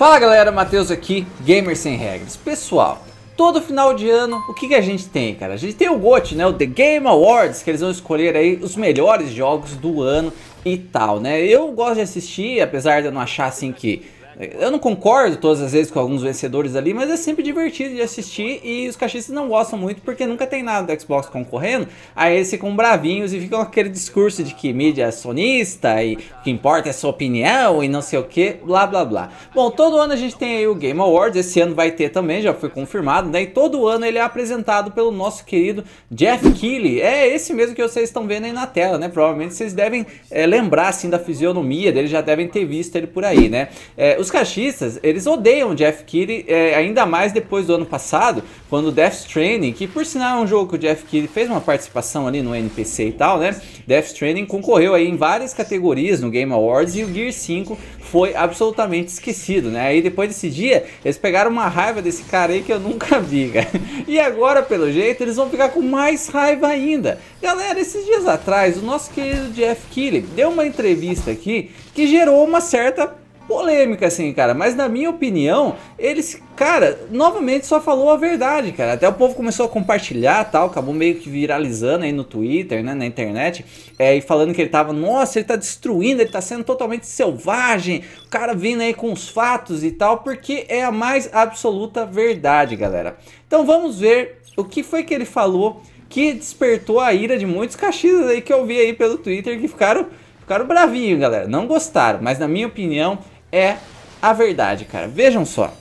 Fala galera, Matheus aqui, Gamer Sem Regras. Pessoal, todo final de ano, o que, que a gente tem, cara? A gente tem o GOT, né? O The Game Awards, que eles vão escolher aí os melhores jogos do ano e tal, né? Eu gosto de assistir, apesar de eu não achar assim que eu não concordo todas as vezes com alguns vencedores ali, mas é sempre divertido de assistir e os cachistas não gostam muito porque nunca tem nada do Xbox concorrendo. Aí eles ficam bravinhos e ficam aquele discurso de que mídia é sonista e o que importa é sua opinião e não sei o que, blá blá blá. Bom, todo ano a gente tem aí o Game Awards, esse ano vai ter também, já foi confirmado, né? E todo ano ele é apresentado pelo nosso querido Jeff Keighley. É esse mesmo que vocês estão vendo aí na tela, né? Provavelmente vocês devem é, lembrar assim da fisionomia dele, já devem ter visto ele por aí, né? É, os cachistas, eles odeiam Jeff Keighley é, ainda mais depois do ano passado, quando Death Stranding, que por sinal é um jogo que o Jeff Keighley fez uma participação ali no NPC e tal, né? Death Stranding concorreu aí em várias categorias no Game Awards e o Gear 5 foi absolutamente esquecido, né? Aí depois desse dia, eles pegaram uma raiva desse cara aí que eu nunca vi, cara. E agora, pelo jeito, eles vão ficar com mais raiva ainda. Galera, esses dias atrás, o nosso querido Jeff Keighley deu uma entrevista aqui que gerou uma certa polêmica, assim, cara. Mas na minha opinião, eles, cara, novamente só falou a verdade, cara. Até o povo começou a compartilhar tal, acabou meio que viralizando aí no Twitter, né, na internet. É, e falando que ele tava, nossa, ele tá destruindo, ele tá sendo totalmente selvagem. O cara vindo aí com os fatos e tal, porque é a mais absoluta verdade, galera. Então vamos ver o que foi que ele falou que despertou a ira de muitos cachistas aí que eu vi aí pelo Twitter que ficaram, ficaram bravinhos, galera. Não gostaram, mas na minha opinião é a verdade, cara. Vejam só.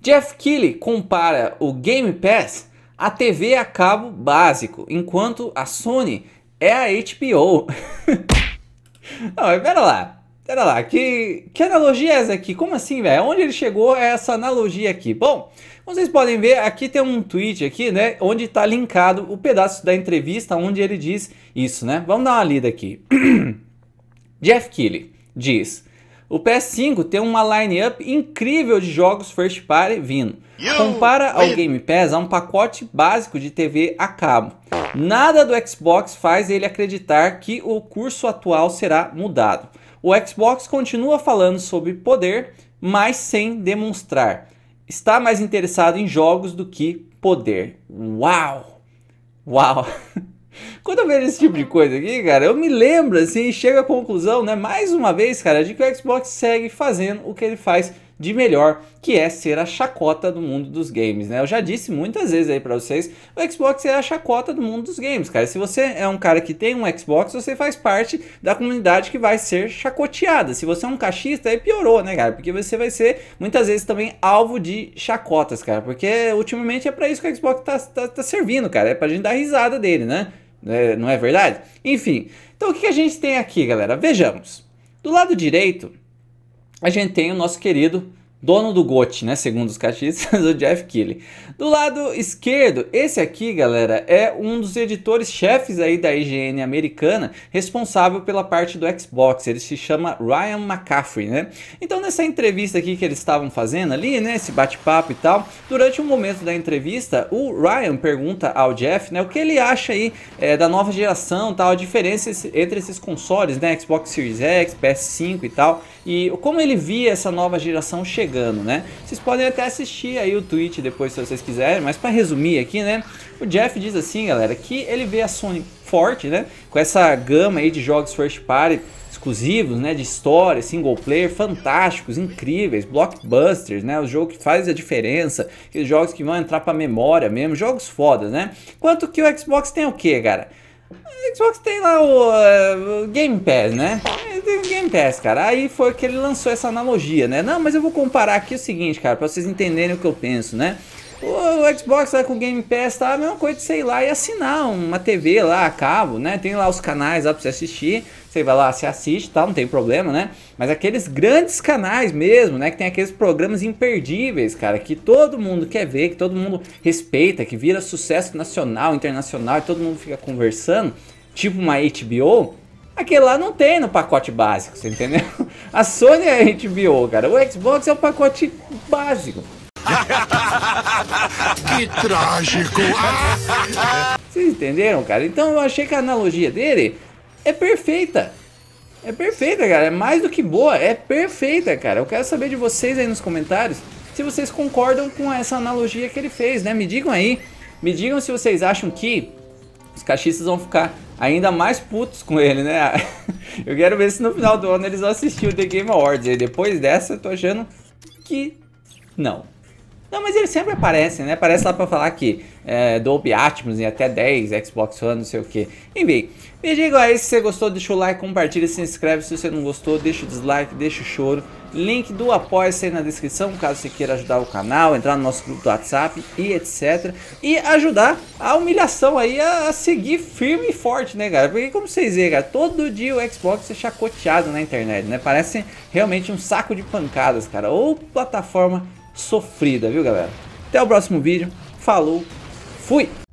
Jeff Keighley compara o Game Pass à TV a cabo básico, enquanto a Sony é a HBO. Não, pera lá. Pera lá, que, que analogia é essa aqui? Como assim, velho? Onde ele chegou a é essa analogia aqui? Bom, vocês podem ver, aqui tem um tweet aqui, né? Onde está linkado o pedaço da entrevista onde ele diz isso, né? Vamos dar uma lida aqui. Jeff Keighley diz... O PS5 tem uma lineup incrível de jogos first party vindo. Compara ao Game Pass a um pacote básico de TV a cabo. Nada do Xbox faz ele acreditar que o curso atual será mudado. O Xbox continua falando sobre poder, mas sem demonstrar. Está mais interessado em jogos do que poder. Uau! Uau! Quando eu vejo esse tipo de coisa aqui, cara, eu me lembro assim e chego à conclusão, né, mais uma vez, cara, de que o Xbox segue fazendo o que ele faz de melhor, que é ser a chacota do mundo dos games, né? Eu já disse muitas vezes aí para vocês, o Xbox é a chacota do mundo dos games, cara. Se você é um cara que tem um Xbox, você faz parte da comunidade que vai ser chacoteada. Se você é um cachista, aí piorou, né, cara? Porque você vai ser muitas vezes também alvo de chacotas, cara. Porque ultimamente é para isso que o Xbox tá, tá, tá servindo, cara. É pra gente dar risada dele, né? Né? Não é verdade? Enfim, então o que a gente tem aqui, galera? Vejamos. Do lado direito, a gente tem o nosso querido dono do GOT, né? Segundo os cachistas, o Jeff Keighley. Do lado esquerdo, esse aqui, galera, é um dos editores-chefes aí da IGN americana, responsável pela parte do Xbox. Ele se chama Ryan McCaffrey, né? Então, nessa entrevista aqui que eles estavam fazendo ali, né? Esse bate-papo e tal, durante um momento da entrevista, o Ryan pergunta ao Jeff, né? O que ele acha aí é, da nova geração, tal, a diferença entre esses consoles, né? Xbox Series X, PS5 e tal, e como ele via essa nova geração chegando chegando, né? Vocês podem até assistir aí o tweet depois se vocês quiserem, mas para resumir aqui, né? O Jeff diz assim, galera, que ele vê a Sony forte, né? Com essa gama aí de jogos first party exclusivos, né, de história, single player, fantásticos, incríveis, blockbusters, né, o jogo que faz a diferença, os jogos que vão entrar pra memória mesmo, jogos fodas, né? Quanto que o Xbox tem o que, cara? Xbox tem lá o uh, Game Pass, né? Tem o Game Pass, cara. Aí foi que ele lançou essa analogia, né? Não, mas eu vou comparar aqui o seguinte, cara, para vocês entenderem o que eu penso, né? O Xbox lá com Game Pass tá a mesma coisa de, sei lá, e assinar uma TV lá a cabo, né? Tem lá os canais lá pra você assistir. Você vai lá, se assiste tal, tá? não tem problema, né? Mas aqueles grandes canais mesmo, né? Que tem aqueles programas imperdíveis, cara, que todo mundo quer ver, que todo mundo respeita, que vira sucesso nacional, internacional e todo mundo fica conversando, tipo uma HBO. Aquele lá não tem no pacote básico, você entendeu? A Sony é a HBO, cara. O Xbox é o pacote básico. Que trágico! Vocês entenderam, cara? Então eu achei que a analogia dele é perfeita. É perfeita, cara. É mais do que boa. É perfeita, cara. Eu quero saber de vocês aí nos comentários se vocês concordam com essa analogia que ele fez, né? Me digam aí. Me digam se vocês acham que os cachistas vão ficar ainda mais putos com ele, né? Eu quero ver se no final do ano eles vão assistir o The Game Awards. E depois dessa, eu tô achando que não. Não, mas eles sempre aparecem, né? Aparece lá para falar que é, Dolby Atmos em até 10, Xbox One, não sei o que. Enfim, me diga aí se você gostou, deixa o like, compartilha, se inscreve. Se você não gostou, deixa o dislike, deixa o choro. Link do apoia-se aí na descrição, caso você queira ajudar o canal, entrar no nosso grupo do WhatsApp e etc. E ajudar a humilhação aí a, seguir firme e forte, né, cara? Porque como vocês veem, cara, todo dia o Xbox é chacoteado na internet, né? Parece realmente um saco de pancadas, cara. Ou plataforma sofrida, viu galera? Até o próximo vídeo, falou, fui!